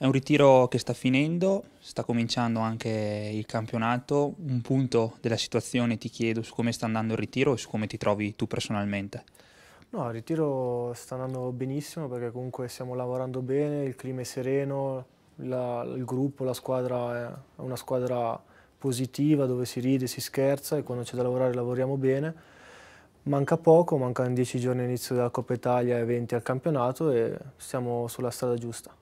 È un ritiro che sta finendo, sta cominciando anche il campionato. Un punto della situazione ti chiedo su come sta andando il ritiro e su come ti trovi tu personalmente. No, il ritiro sta andando benissimo perché comunque stiamo lavorando bene, il clima è sereno, la, il gruppo, la squadra è una squadra positiva dove si ride, si scherza e quando c'è da lavorare lavoriamo bene. Manca poco, mancano dieci giorni all'inizio della Coppa Italia e 20 al campionato e siamo sulla strada giusta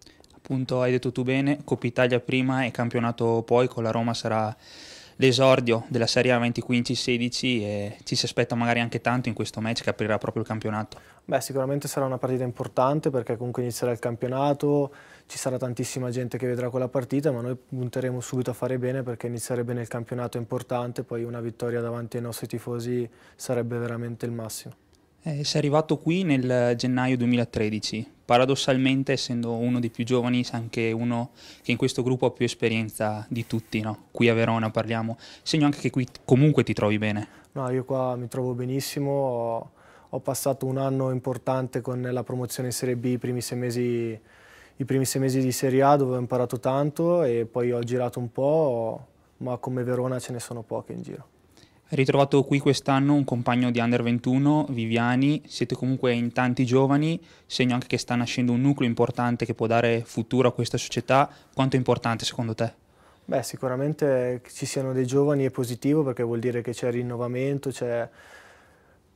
appunto hai detto tu bene, Coppa Italia prima e campionato poi, con la Roma sarà l'esordio della Serie A 2015-16 e ci si aspetta magari anche tanto in questo match che aprirà proprio il campionato. Beh, sicuramente sarà una partita importante perché comunque inizierà il campionato, ci sarà tantissima gente che vedrà quella partita, ma noi punteremo subito a fare bene perché iniziare bene il campionato è importante, poi una vittoria davanti ai nostri tifosi sarebbe veramente il massimo. Eh, sei arrivato qui nel gennaio 2013, paradossalmente essendo uno dei più giovani anche uno che in questo gruppo ha più esperienza di tutti no? qui a Verona parliamo segno anche che qui comunque ti trovi bene no io qua mi trovo benissimo ho, passato un anno importante con la promozione in Serie B i primi sei mesi, primi sei mesi di Serie A dove ho imparato tanto e poi ho girato un po' ma come Verona ce ne sono poche in giro ritrovato qui quest'anno un compagno di Under 21, Viviani, siete comunque in tanti giovani, segno anche che sta nascendo un nucleo importante che può dare futuro a questa società, quanto è importante secondo te? Beh, sicuramente ci siano dei giovani è positivo perché vuol dire che c'è rinnovamento,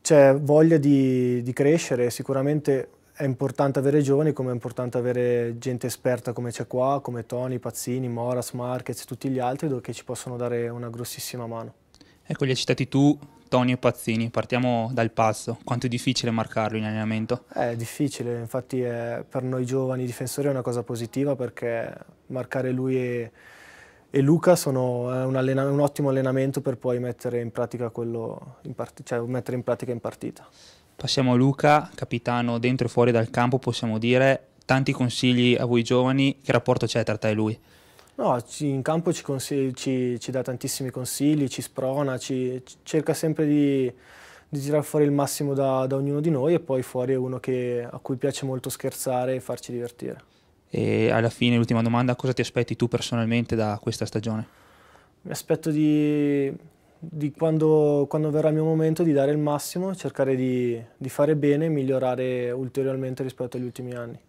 c'è, voglia di, di crescere, sicuramente è importante avere giovani come è importante avere gente esperta come c'è qua, come Tony, Pazzini, Moras, Marquez e tutti gli altri che ci possono dare una grossissima mano. Ecco, li hai citati tu, Toni e Pazzini. Partiamo dal passo. Quanto è difficile marcarlo in allenamento? È difficile, infatti è, eh, per noi giovani difensori è una cosa positiva perché marcare lui e, e Luca sono, è eh, un, un, ottimo allenamento per poi mettere in pratica quello in, part cioè mettere in pratica in partita. Passiamo a Luca, capitano dentro e fuori dal campo, possiamo dire. Tanti consigli a voi giovani, che rapporto c'è tra te e lui? No, in campo ci, ci, ci, dà tantissimi consigli, ci sprona, ci, cerca sempre di, di tirare fuori il massimo da, da, ognuno di noi e poi fuori è uno che, a cui piace molto scherzare e farci divertire. E alla fine l'ultima domanda, cosa ti aspetti tu personalmente da questa stagione? Mi aspetto di, di quando, quando, verrà il mio momento di dare il massimo, cercare di, di fare bene e migliorare ulteriormente rispetto agli ultimi anni.